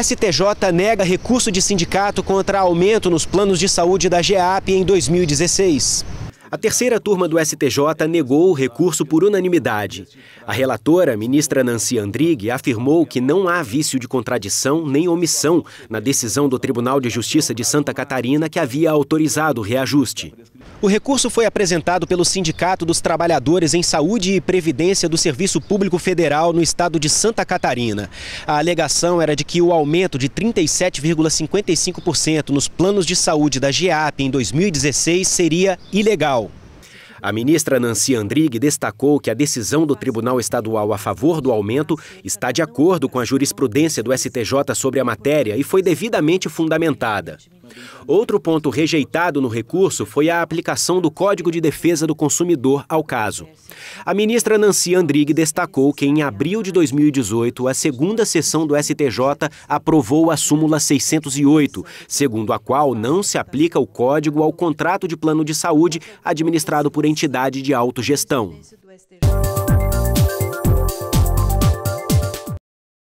STJ nega recurso de sindicato contra aumento nos planos de saúde da GEAP em 2016. A terceira turma do STJ negou o recurso por unanimidade. A relatora, ministra Nancy Andrighi, afirmou que não há vício de contradição nem omissão na decisão do Tribunal de Justiça de Santa Catarina que havia autorizado o reajuste. O recurso foi apresentado pelo Sindicato dos Trabalhadores em Saúde e Previdência do Serviço Público Federal no estado de Santa Catarina. A alegação era de que o aumento de 37,55% nos planos de saúde da GEAP em 2016 seria ilegal. A ministra Nancy Andrighi destacou que a decisão do Tribunal Estadual a favor do aumento está de acordo com a jurisprudência do STJ sobre a matéria e foi devidamente fundamentada. Outro ponto rejeitado no recurso foi a aplicação do Código de Defesa do Consumidor ao caso. A ministra Nancy Andrighi destacou que, em abril de 2018, a segunda sessão do STJ aprovou a súmula 608, segundo a qual não se aplica o código ao contrato de plano de saúde administrado por entidade de autogestão.